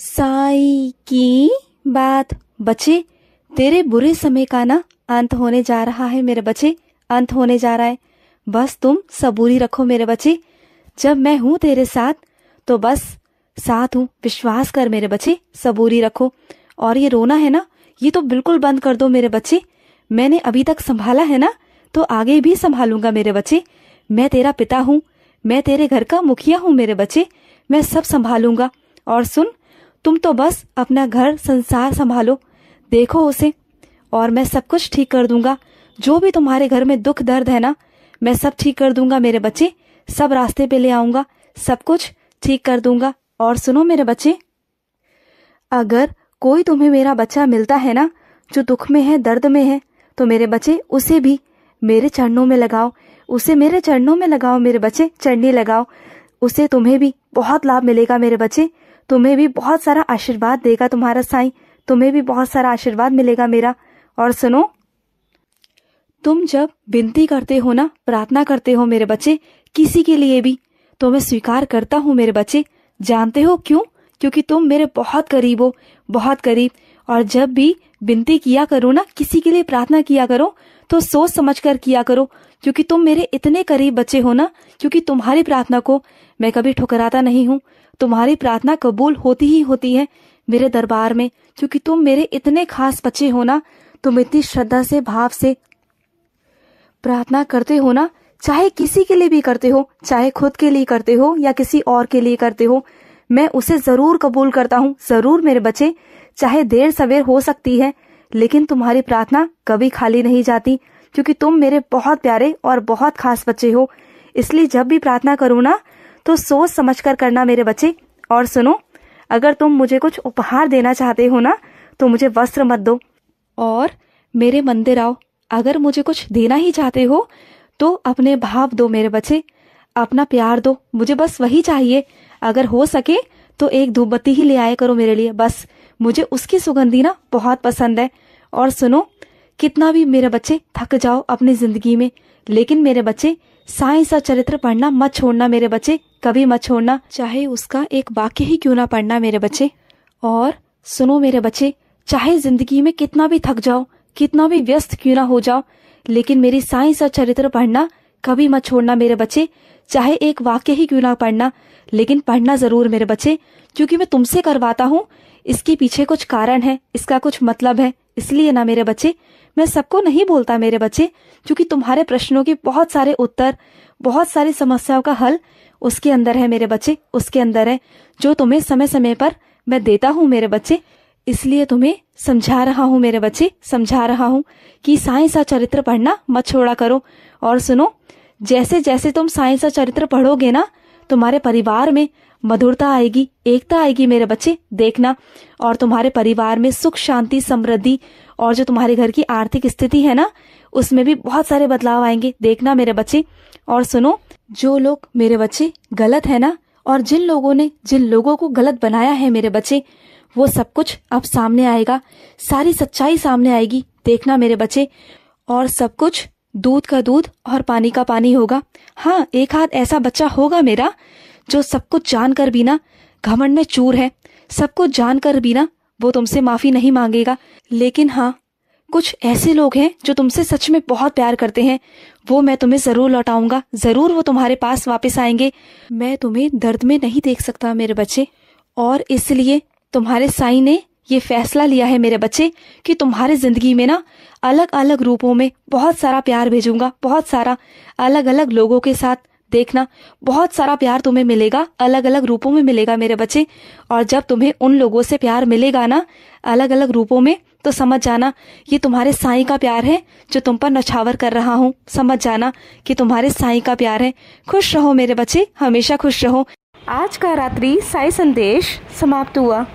साई की बात बच्चे तेरे बुरे समय का ना अंत होने जा रहा है मेरे बच्चे अंत होने जा रहा है बस तुम सबूरी रखो मेरे बच्चे जब मैं हूँ तेरे साथ तो बस साथ हूँ विश्वास कर मेरे बच्चे सबूरी रखो और ये रोना है ना ये तो बिल्कुल बंद कर दो मेरे बच्चे मैंने अभी तक संभाला है ना तो आगे भी संभालूंगा मेरे बच्चे मैं तेरा पिता हूँ मैं तेरे घर का मुखिया हूँ मेरे बच्चे मैं सब संभालूंगा और सुन तुम तो बस अपना घर संसार संभालो देखो उसे और मैं सब कुछ ठीक कर दूंगा जो भी तुम्हारे घर में दुख दर्द है ना मैं सब ठीक कर दूंगा मेरे बच्चे सब रास्ते पे ले आऊंगा सब कुछ ठीक कर दूंगा और सुनो मेरे बच्चे अगर कोई तुम्हें मेरा बच्चा मिलता है ना जो दुख में है दर्द में है तो मेरे बच्चे उसे भी मेरे चरणों में लगाओ उसे मेरे चरणों में लगाओ मेरे बच्चे चढ़ने लगाओ उसे तुम्हें भी बहुत लाभ मिलेगा मेरे बच्चे तुम्हें भी बहुत सारा आशीर्वाद देगा तुम्हारा साईं तुम्हें भी बहुत सारा आशीर्वाद मिलेगा मेरा और सुनो तुम जब विनती करते हो ना प्रार्थना करते हो मेरे बच्चे किसी के लिए भी तो मैं स्वीकार करता हूँ मेरे बच्चे जानते हो क्यों क्योंकि तुम मेरे बहुत करीब हो बहुत करीब और जब भी विनती किया करो ना किसी के लिए प्रार्थना किया करो तो सोच समझ कर किया करो क्योंकि तुम मेरे इतने करीब बच्चे हो ना क्योंकि तुम्हारी प्रार्थना को मैं कभी ठुकराता नहीं हूँ तुम्हारी प्रार्थना कबूल होती ही होती है मेरे दरबार में क्योंकि तुम मेरे इतने खास बच्चे हो ना तुम इतनी श्रद्धा से भाव से प्रार्थना करते हो ना चाहे किसी के लिए भी करते हो चाहे खुद के लिए करते हो या किसी और के लिए करते हो मैं उसे जरूर कबूल करता हूँ जरूर मेरे बच्चे चाहे देर सवेर हो सकती है लेकिन तुम्हारी प्रार्थना कभी खाली नहीं जाती क्योंकि तुम मेरे बहुत प्यारे और बहुत खास बच्चे हो इसलिए जब भी प्रार्थना करूँ ना तो सोच समझ कर करना मेरे बच्चे और सुनो अगर तुम मुझे कुछ उपहार देना चाहते हो ना तो मुझे वस्त्र मत दो और मेरे मंदिर आओ अगर मुझे कुछ देना ही चाहते हो तो अपने भाव दो मेरे बच्चे अपना प्यार दो मुझे बस वही चाहिए अगर हो सके तो एक धूपबत्ती ही ले आया करो मेरे लिए बस मुझे उसकी सुगंधी ना बहुत पसंद है और सुनो कितना भी मेरे बच्चे थक जाओ अपनी जिंदगी में लेकिन मेरे बच्चे साई सा चरित्र पढ़ना मत छोड़ना मेरे बच्चे कभी मत छोड़ना चाहे उसका एक वाक्य ही क्यों ना पढ़ना मेरे बच्चे और सुनो मेरे बच्चे चाहे जिंदगी में कितना भी थक जाओ कितना भी व्यस्त क्यों ना हो जाओ लेकिन मेरी साई सा चरित्र पढ़ना कभी मत छोड़ना मेरे बच्चे चाहे एक वाक्य ही क्यों ना पढ़ना लेकिन पढ़ना जरूर मेरे बच्चे क्योंकि मैं तुमसे करवाता हूँ इसके पीछे कुछ कारण है इसका कुछ मतलब है इसलिए ना मेरे बच्चे मैं सबको नहीं बोलता मेरे बच्चे क्योंकि तुम्हारे प्रश्नों के बहुत सारे उत्तर बहुत सारी समस्याओं का हल उसके अंदर है मेरे बच्चे उसके अंदर है जो तुम्हें समय समय पर मैं देता हूँ मेरे बच्चे इसलिए तुम्हें समझा रहा हूँ मेरे बच्चे समझा रहा हूँ कि साइंस सा चरित्र पढ़ना मत छोड़ा करो और सुनो जैसे जैसे तुम साइंस सा चरित्र पढ़ोगे ना तुम्हारे परिवार में मधुरता आएगी एकता आएगी मेरे बच्चे देखना और तुम्हारे परिवार में सुख शांति समृद्धि और जो तुम्हारे घर की आर्थिक स्थिति है ना उसमें भी बहुत सारे बदलाव आएंगे देखना मेरे बच्चे और सुनो जो लोग मेरे बच्चे गलत है ना और जिन लोगों ने जिन लोगों को गलत बनाया है मेरे बच्चे वो सब कुछ अब सामने आएगा सारी सच्चाई सामने आएगी देखना मेरे बच्चे और सब कुछ दूध का दूध और पानी का पानी होगा हाँ एक हाथ ऐसा बच्चा होगा मेरा जो सब कुछ जान कर भी ना घमंड में चूर है सब कुछ जान कर भी ना वो तुमसे माफ़ी नहीं मांगेगा लेकिन हाँ कुछ ऐसे लोग हैं जो तुमसे सच में बहुत प्यार करते हैं वो मैं तुम्हें ज़रूर लौटाऊंगा ज़रूर वो तुम्हारे पास वापस आएंगे मैं तुम्हें दर्द में नहीं देख सकता मेरे बच्चे और इसलिए तुम्हारे साई ने ये फैसला लिया है मेरे बच्चे कि तुम्हारे ज़िंदगी में ना अलग अलग रूपों में बहुत सारा प्यार भेजूंगा बहुत सारा अलग अलग लोगों के साथ देखना बहुत सारा प्यार तुम्हें मिलेगा अलग अलग रूपों में मिलेगा मेरे बच्चे और जब तुम्हें उन लोगों से प्यार मिलेगा ना अलग अलग रूपों में तो समझ जाना ये तुम्हारे साई का प्यार है जो तुम पर नछावर कर रहा हूँ समझ जाना कि तुम्हारे साई का प्यार है खुश रहो मेरे बच्चे हमेशा खुश रहो आज का रात्रि साई संदेश समाप्त हुआ